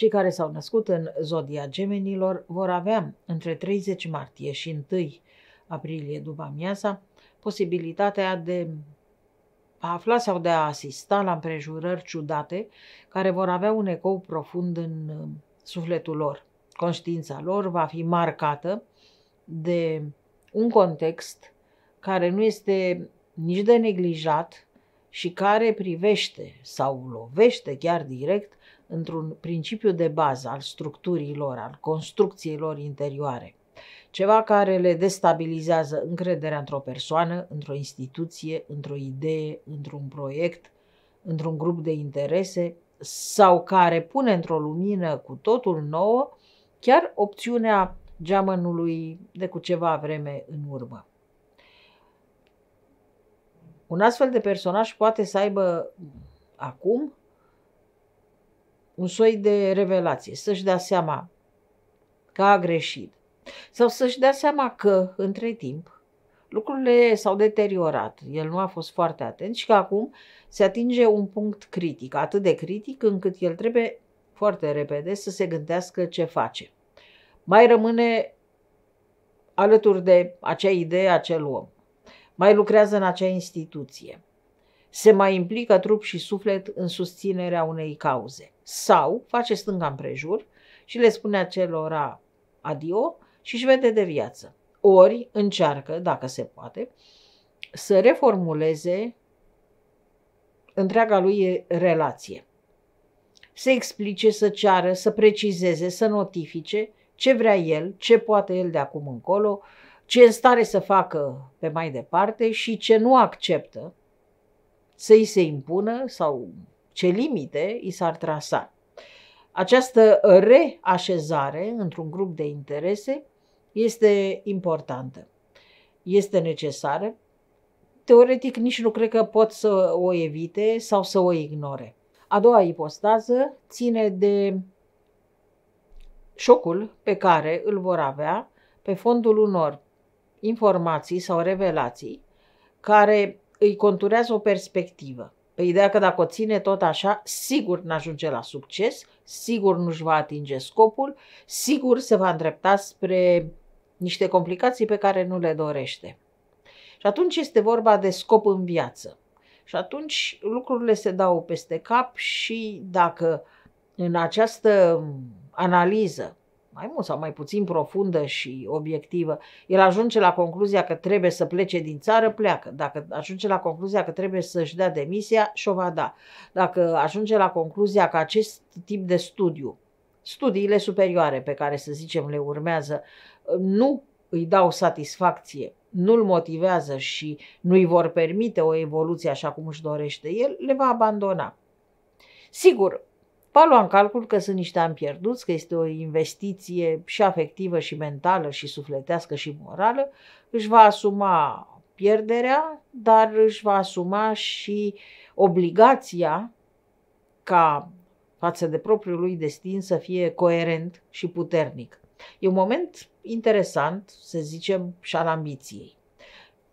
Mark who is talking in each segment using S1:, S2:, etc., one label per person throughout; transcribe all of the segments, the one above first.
S1: Cei care s-au născut în zodia gemenilor vor avea între 30 martie și 1 aprilie după amiaza posibilitatea de a afla sau de a asista la împrejurări ciudate care vor avea un ecou profund în uh, sufletul lor. Conștiința lor va fi marcată de un context care nu este nici de neglijat și care privește sau lovește chiar direct într-un principiu de bază al structurii lor, al construcției lor interioare. Ceva care le destabilizează încrederea într-o persoană, într-o instituție, într-o idee, într-un proiect, într-un grup de interese sau care pune într-o lumină cu totul nouă chiar opțiunea geamănului de cu ceva vreme în urmă. Un astfel de personaj poate să aibă acum un soi de revelație, să-și dea seama că a greșit sau să-și dea seama că, între timp, lucrurile s-au deteriorat, el nu a fost foarte atent și că acum se atinge un punct critic, atât de critic încât el trebuie foarte repede să se gândească ce face. Mai rămâne alături de acea idee, acel om. Mai lucrează în acea instituție. Se mai implică trup și suflet în susținerea unei cauze sau face stânga împrejur și le spune acelora adio și își vede de viață. Ori încearcă, dacă se poate, să reformuleze întreaga lui relație. Să explice, să ceară, să precizeze, să notifice ce vrea el, ce poate el de acum încolo, ce în stare să facă pe mai departe și ce nu acceptă să i se impună sau ce limite i s-ar trasa. Această reașezare într-un grup de interese este importantă, este necesară. Teoretic nici nu cred că pot să o evite sau să o ignore. A doua ipostază ține de șocul pe care îl vor avea pe fondul unor informații sau revelații care îi conturează o perspectivă. Ideea că dacă o ține tot așa, sigur nu ajunge la succes, sigur nu-și va atinge scopul, sigur se va îndrepta spre niște complicații pe care nu le dorește. Și atunci este vorba de scop în viață. Și atunci lucrurile se dau peste cap și dacă în această analiză mai mult sau mai puțin profundă și obiectivă, el ajunge la concluzia că trebuie să plece din țară, pleacă. Dacă ajunge la concluzia că trebuie să-și dea demisia, și-o va da. Dacă ajunge la concluzia că acest tip de studiu, studiile superioare pe care să zicem le urmează, nu îi dau satisfacție, nu-l motivează și nu-i vor permite o evoluție așa cum își dorește el, le va abandona. Sigur, Va lua în calcul că sunt niște ani pierduți, că este o investiție și afectivă și mentală și sufletească și morală, își va asuma pierderea, dar își va asuma și obligația ca față de propriul lui destin să fie coerent și puternic. E un moment interesant, să zicem, și al ambiției.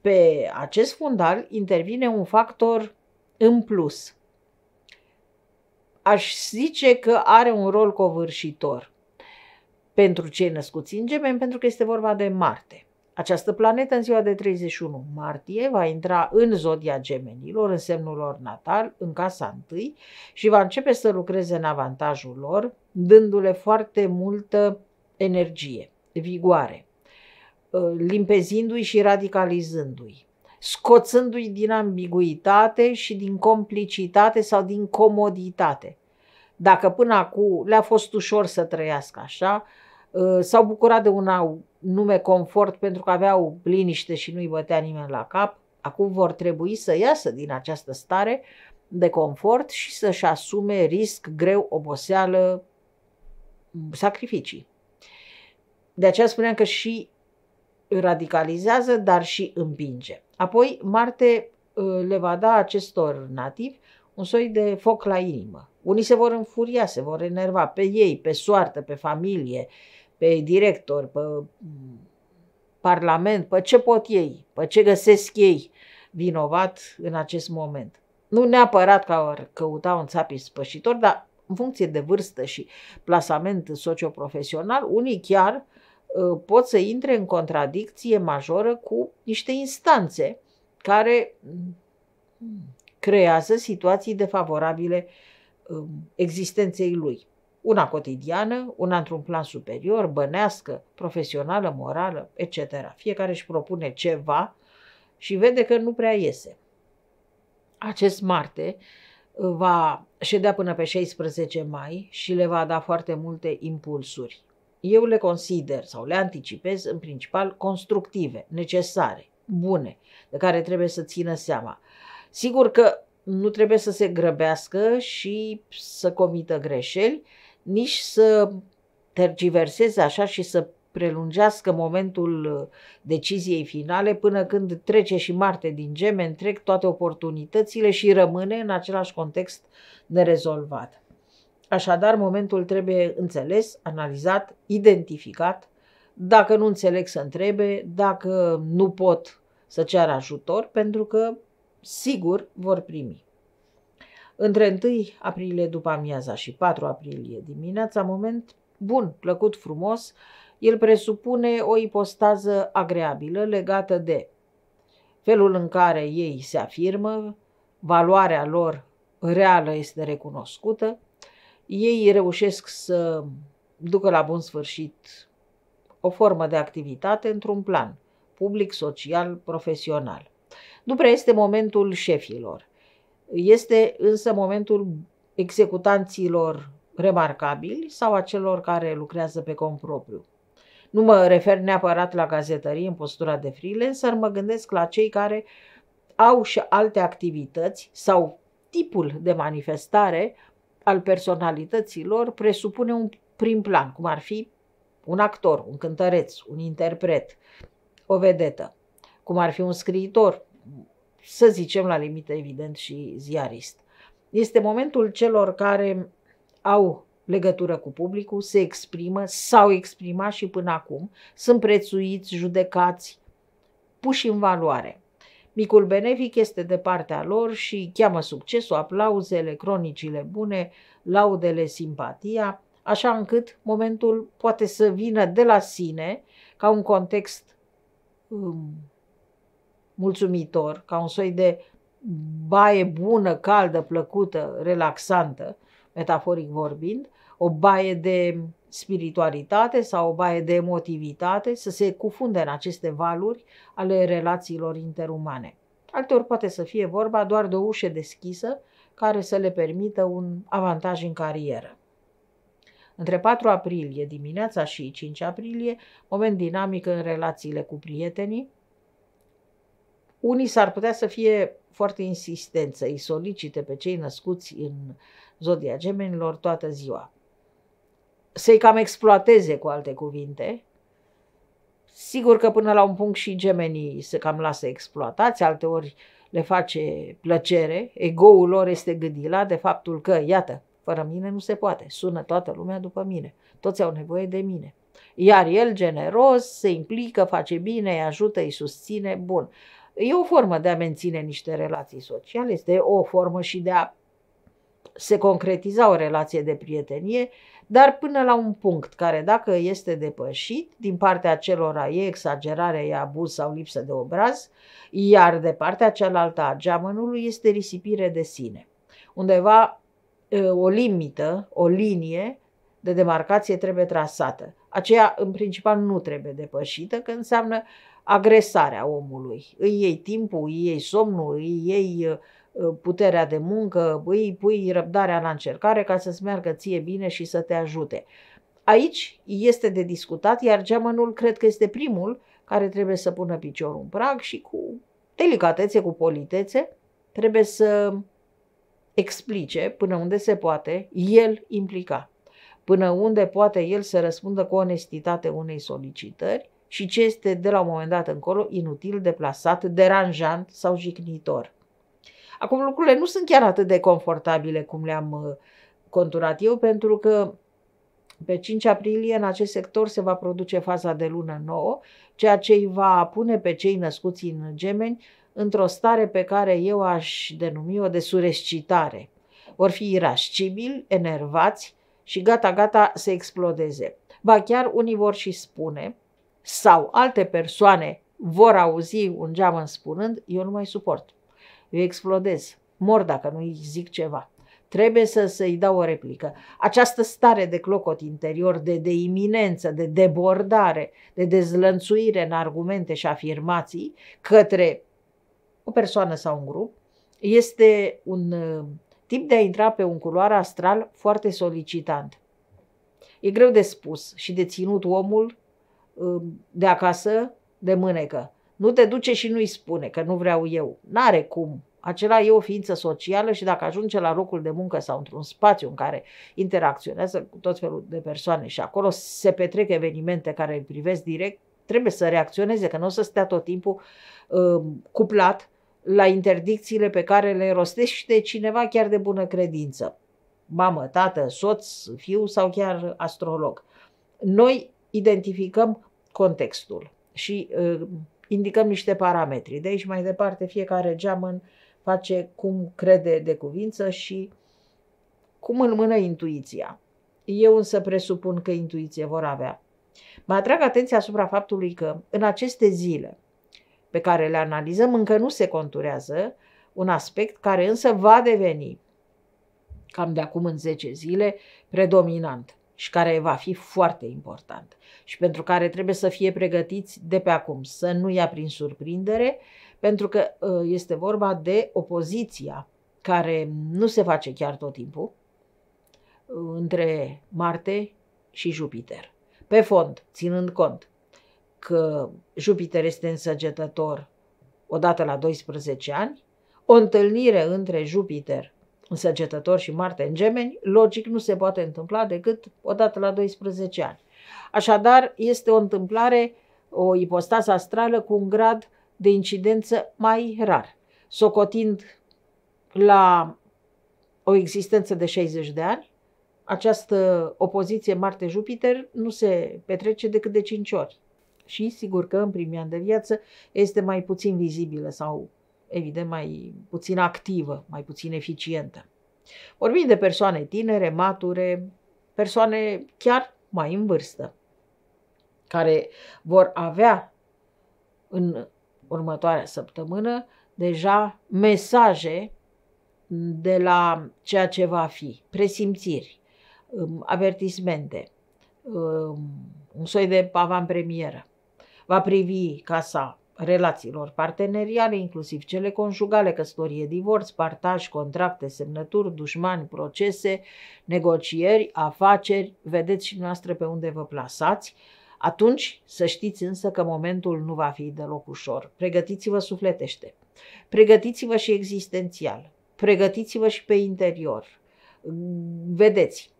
S1: Pe acest fundal intervine un factor în plus, aș zice că are un rol covârșitor pentru cei născuți în gemeni, pentru că este vorba de Marte. Această planetă în ziua de 31 martie va intra în zodia gemenilor, în semnul lor natal, în casa întâi și va începe să lucreze în avantajul lor, dându-le foarte multă energie, vigoare, ă, limpezindu-i și radicalizându-i scoțându-i din ambiguitate și din complicitate sau din comoditate. Dacă până acum le-a fost ușor să trăiască așa, uh, s-au bucurat de un nume confort pentru că aveau liniște și nu-i bătea nimeni la cap, acum vor trebui să iasă din această stare de confort și să-și asume risc, greu, oboseală, sacrificii. De aceea spuneam că și radicalizează, dar și împinge. Apoi Marte uh, le va da acestor nativi un soi de foc la inimă. Unii se vor înfuria, se vor enerva pe ei, pe soartă, pe familie, pe director, pe mm, parlament, pe ce pot ei, pe ce găsesc ei vinovat în acest moment. Nu neapărat că ar căuta un țapi spășitor, dar în funcție de vârstă și plasament socioprofesional, unii chiar Uh, pot să intre în contradicție majoră cu niște instanțe care mm, creează situații defavorabile um, existenței lui. Una cotidiană, una într-un plan superior, bănească, profesională, morală, etc. Fiecare își propune ceva și vede că nu prea iese. Acest Marte uh, va ședea până pe 16 mai și le va da foarte multe impulsuri eu le consider sau le anticipez în principal constructive, necesare, bune, de care trebuie să țină seama. Sigur că nu trebuie să se grăbească și să comită greșeli, nici să tergiverseze așa și să prelungească momentul deciziei finale până când trece și Marte din geme, întreg toate oportunitățile și rămâne în același context nerezolvat. Așadar, momentul trebuie înțeles, analizat, identificat. Dacă nu înțeleg să întrebe, dacă nu pot să ceară ajutor, pentru că sigur vor primi. Între 1 aprilie după amiaza și 4 aprilie dimineața, moment bun, plăcut, frumos, el presupune o ipostază agreabilă legată de felul în care ei se afirmă, valoarea lor reală este recunoscută, ei reușesc să ducă la bun sfârșit o formă de activitate într-un plan public, social, profesional. Nu prea este momentul șefilor. Este însă momentul executanților remarcabili sau a celor care lucrează pe cont propriu. Nu mă refer neapărat la gazetărie în postura de freelancer, mă gândesc la cei care au și alte activități sau tipul de manifestare al personalităților presupune un prim plan, cum ar fi un actor, un cântăreț, un interpret, o vedetă, cum ar fi un scriitor, să zicem la limită evident și ziarist. Este momentul celor care au legătură cu publicul, se exprimă, s-au exprimat și până acum, sunt prețuiți, judecați, puși în valoare. Micul benefic este de partea lor și cheamă succesul, aplauzele, cronicile bune, laudele, simpatia, așa încât momentul poate să vină de la sine ca un context um, mulțumitor, ca un soi de baie bună, caldă, plăcută, relaxantă, metaforic vorbind, o baie de spiritualitate sau o baie de emotivitate să se cufunde în aceste valuri ale relațiilor interumane. Alteori poate să fie vorba doar de o ușă deschisă care să le permită un avantaj în carieră. Între 4 aprilie dimineața și 5 aprilie, moment dinamic în relațiile cu prietenii, unii s-ar putea să fie foarte insistenți, să îi solicite pe cei născuți în zodia gemenilor toată ziua să-i cam exploateze, cu alte cuvinte. Sigur că până la un punct și gemenii se cam lasă exploatați, alteori le face plăcere, ego-ul lor este gâdila de faptul că, iată, fără mine nu se poate, sună toată lumea după mine, toți au nevoie de mine. Iar el, generos, se implică, face bine, îi ajută, îi susține, bun. E o formă de a menține niște relații sociale, este o formă și de a se concretiza o relație de prietenie, uh, dar până la un punct care, dacă este depășit, din partea celora e exagerare, e abuz sau lipsă de obraz, iar de partea cealaltă a geamănului este risipire de sine. Undeva o limită, o linie de demarcație trebuie trasată. Aceea, în principal, nu trebuie depășită, că înseamnă agresarea omului. Îi iei timpul, îi iei somnul, îi iei Uh, puterea de muncă, îi pui răbdarea la încercare ca să-ți meargă ție bine și să te ajute. Aici este de discutat, iar geamănul cred că este primul care trebuie să pună piciorul în prag și cu delicatețe, cu politețe, trebuie să explice până unde se poate el implica, până unde poate el să răspundă cu onestitate unei solicitări și ce este de la un moment dat încolo inutil, deplasat, deranjant sau jignitor. Acum lucrurile nu sunt chiar atât de confortabile cum le-am uh, conturat eu, pentru că pe 5 aprilie în acest sector se va produce faza de lună nouă, ceea ce îi va pune pe cei născuți în gemeni într-o stare pe care eu aș denumi-o de surescitare. Vor fi irascibili, enervați și gata-gata să explodeze. Ba chiar unii vor și spune, sau alte persoane vor auzi un geam spunând, eu nu mai suport. Eu explodez, mor dacă nu-i zic ceva. Trebuie să, să-i dau o replică. Această stare de clocot interior, de, de iminență, de debordare, de dezlănțuire în argumente și afirmații către o persoană sau un grup, este un uh, tip de a intra pe un culoar astral foarte solicitant. E greu de spus și de ținut omul uh, de acasă de mânecă. Nu te duce și nu-i spune că nu vreau eu. N-are cum. Acela e o ființă socială și dacă ajunge la locul de muncă sau într-un spațiu în care interacționează cu tot felul de persoane și acolo se petrec evenimente care îl privesc direct, trebuie să reacționeze, că nu o să stea tot timpul um, cuplat la interdicțiile pe care le rostește cineva chiar de bună credință. Mamă, tată, soț, fiu sau chiar astrolog. Noi identificăm contextul și uh, indicăm niște parametri. De aici mai departe fiecare geamăn face cum crede de cuvință și cum îl mână intuiția. Eu însă presupun că intuiție vor avea. Mă atrag atenția asupra faptului că în aceste zile pe care le analizăm încă nu se conturează un aspect care însă va deveni cam de acum în 10 zile predominant și care va fi foarte important și pentru care trebuie să fie pregătiți de pe acum, să nu ia prin surprindere, pentru că ă, este vorba de opoziția care nu se face chiar tot timpul între Marte și Jupiter. Pe fond, ținând cont că Jupiter este însăgetător odată la 12 ani, o întâlnire între Jupiter săgetător și Marte în gemeni, logic nu se poate întâmpla decât odată la 12 ani. Așadar, este o întâmplare, o ipostază astrală cu un grad de incidență mai rar, socotind la o existență de 60 de ani, această opoziție Marte-Jupiter nu se petrece decât de 5 ori. Și sigur că în primii ani de viață este mai puțin vizibilă sau evident, mai puțin activă, mai puțin eficientă. Vorbim de persoane tinere, mature, persoane chiar mai în vârstă, care vor avea în următoarea săptămână deja mesaje de la ceea ce va fi, presimțiri, um, avertismente, um, un soi de premieră. Va privi casa relațiilor parteneriale, inclusiv cele conjugale, căsătorie, divorț, partaj, contracte, semnături, dușmani, procese, negocieri, afaceri, vedeți și noastre pe unde vă plasați. Atunci să știți însă că momentul nu va fi deloc ușor. Pregătiți-vă sufletește, pregătiți-vă și existențial, pregătiți-vă și pe interior. Vedeți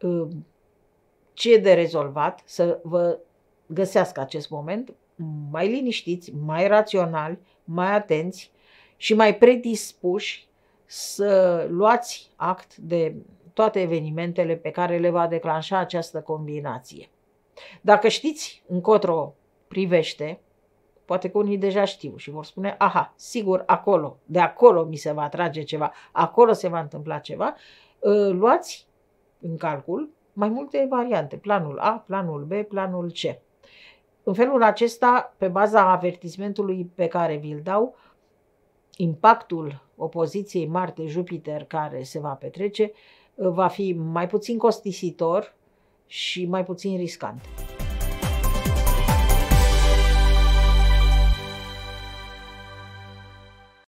S1: uh, ce e de rezolvat, să vă găsească acest moment mai liniștiți, mai raționali, mai atenți și mai predispuși să luați act de toate evenimentele pe care le va declanșa această combinație. Dacă știți încotro privește, poate că unii deja știu și vor spune, aha, sigur, acolo, de acolo mi se va trage ceva, acolo se va întâmpla ceva, luați în calcul mai multe variante, planul A, planul B, planul C. În felul acesta, pe baza avertismentului pe care vi-l dau, impactul opoziției Marte-Jupiter care se va petrece uh, va fi mai puțin costisitor și mai puțin riscant.